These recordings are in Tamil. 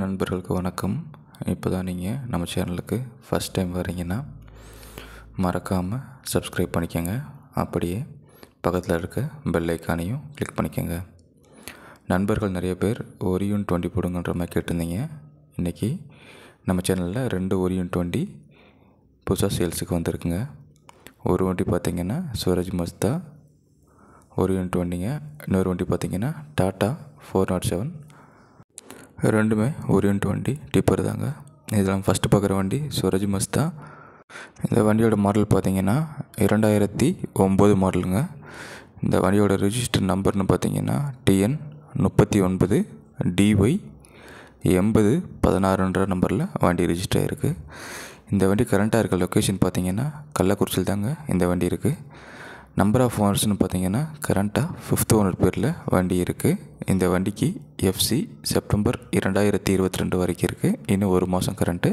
நண்பர்களுக்கு வணக்கம் இப்போ தான் நீங்கள் நம்ம சேனலுக்கு ஃபஸ்ட் டைம் வரீங்கன்னா மறக்காமல் சப்ஸ்கிரைப் பண்ணிக்கோங்க அப்படியே பக்கத்தில் இருக்க பெல் ஐக்கானையும் கிளிக் பண்ணிக்கோங்க நண்பர்கள் நிறைய பேர் ஒரு யூன் டுவெண்ட்டி போடுங்கன்ற மாதிரி கேட்டிருந்தீங்க இன்றைக்கி நம்ம சேனலில் ரெண்டு ஒரு யூன் டுவெண்ட்டி புதுசாக சேல்ஸுக்கு வந்திருக்குங்க ஒரு வண்டி பார்த்திங்கன்னா சுவரஜ் மஸ்தா ஒரு யூன் டுவெண்ட்டிங்க இன்னொரு வண்டி பார்த்திங்கன்னா Tata four naught oh seven ரெண்டுமே ஓரியன்ட் வண்டி டிப்பர் தாங்க இதெல்லாம் ஃபஸ்ட்டு பார்க்குற வண்டி சுரஜ் மஸ்தா இந்த வண்டியோட மாடல் பார்த்தீங்கன்னா இரண்டாயிரத்தி ஒம்பது மாடலுங்க இந்த வண்டியோட ரிஜிஸ்டர் நம்பர்னு பார்த்தீங்கன்னா டிஎன் முப்பத்தி ஒன்பது டிஒய் எண்பது பதினாறுன்ற நம்பரில் வண்டி ரிஜிஸ்டர் ஆகிருக்கு இந்த வண்டி கரண்ட்டாக இருக்க லொக்கேஷன் பார்த்திங்கன்னா கள்ளக்குறிச்சியில் தாங்க இந்த வண்டி இருக்குது நம்பர் ஆஃப் ஓனர்ஸ்னு பார்த்தீங்கன்னா கரண்ட்டாக ஃபிஃப்த் ஓனர் பேரில் வண்டி இருக்குது இந்த வண்டிக்கு எஃப்சி செப்டம்பர் இரண்டாயிரத்தி இருபத்தி ரெண்டு வரைக்கும் இருக்குது இன்னும் ஒரு மாதம் கரண்ட்டு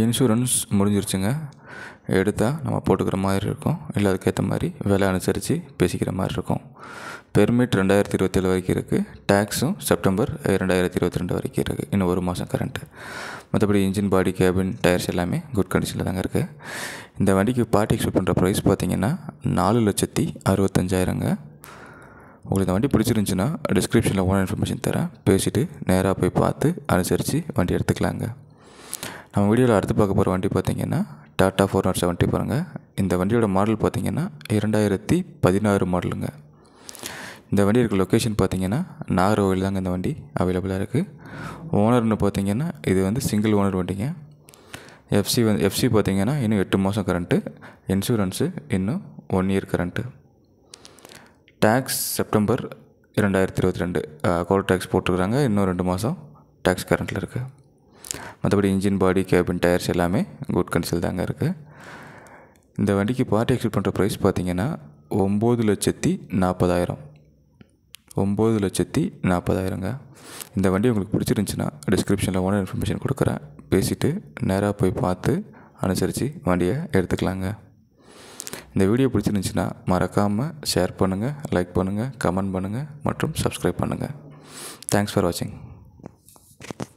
இன்சூரன்ஸ் முடிஞ்சிருச்சுங்க எடுத்தால் நம்ம போட்டுக்கிற மாதிரி இருக்கும் இல்லை அதுக்கேற்ற மாதிரி விலை அனுசரித்து பேசிக்கிற மாதிரி இருக்கும் பெர்மிட் ரெண்டாயிரத்தி இருபத்தேழு வரைக்கும் இருக்குது டேக்ஸும் செப்டம்பர் ரெண்டாயிரத்தி இருபத்தி ரெண்டு வரைக்கும் இருக்குது இன்னும் ஒரு மாதம் கரண்ட்டு மற்றபடி இன்ஜின் பாடி கேபின் டயர்ஸ் எல்லாமே குட் கண்டிஷனில் தாங்க இருக்குது இந்த வண்டிக்கு பார்ட்டி எக்ஸ்பெக்ட் பண்ணுற ப்ரைஸ் பார்த்திங்கன்னா நாலு லட்சத்தி அறுபத்தஞ்சாயிரங்க உங்களுக்கு இந்த வண்டி பிடிச்சிருந்துச்சுன்னா டிஸ்கிரிப்ஷனில் ஓன இன்ஃபர்மேஷன் தரேன் பேசிவிட்டு நேராக போய் பார்த்து அனுசரித்து வண்டி எடுத்துக்கலாங்க நம்ம வீடியோவில் அடுத்து பார்க்க போகிற வண்டி பார்த்திங்கன்னா Tata four naught oh seventy பாருங்கள் இந்த வண்டியோட மாடல் பார்த்திங்கன்னா இரண்டாயிரத்தி பதினாறு மாடலுங்க இந்த வண்டி இருக்க லொக்கேஷன் பார்த்திங்கன்னா நாகர்கோவில் தாங்க இந்த வண்டி அவைலபிளாக இருக்குது ஓனர்னு பார்த்திங்கன்னா இது வந்து சிங்கிள் ஓனர் வண்டிங்க எஃப்சி வந்து எஃப்சி பார்த்திங்கன்னா இன்னும் எட்டு மாதம் கரண்ட்டு இன்சூரன்ஸு இன்னும் one year current tax September இரண்டாயிரத்தி இருபத்தி ரெண்டு கோல் டேக்ஸ் போட்டிருக்கிறாங்க இன்னும் ரெண்டு மாதம் டேக்ஸ் கரண்ட்டில் இருக்குது மற்றபடி இன்ஜின் பாடி கேபின் டயர்ஸ் எல்லாமே குட் கண்டிஷன் தாங்க இருக்குது இந்த வண்டிக்கு பார்ட்டி எக்ஸ்பெக்ட் பண்ணுற ப்ரைஸ் பார்த்திங்கன்னா ஒம்பது லட்சத்தி நாற்பதாயிரம் ஒம்பது லட்சத்தி நாற்பதாயிரங்க இந்த வண்டி உங்களுக்கு பிடிச்சிருந்துச்சின்னா டிஸ்கிரிப்ஷனில் ஓனர் இன்ஃபர்மேஷன் கொடுக்குறேன் பேசிவிட்டு நேராக போய் பார்த்து அனுசரித்து வண்டியை எடுத்துக்கலாங்க இந்த வீடியோ பிடிச்சிருந்துச்சுன்னா மறக்காமல் ஷேர் பண்ணுங்கள் லைக் பண்ணுங்கள் கமெண்ட் பண்ணுங்கள் மற்றும் சப்ஸ்கிரைப் பண்ணுங்கள் தேங்க்ஸ் ஃபார் வாட்சிங்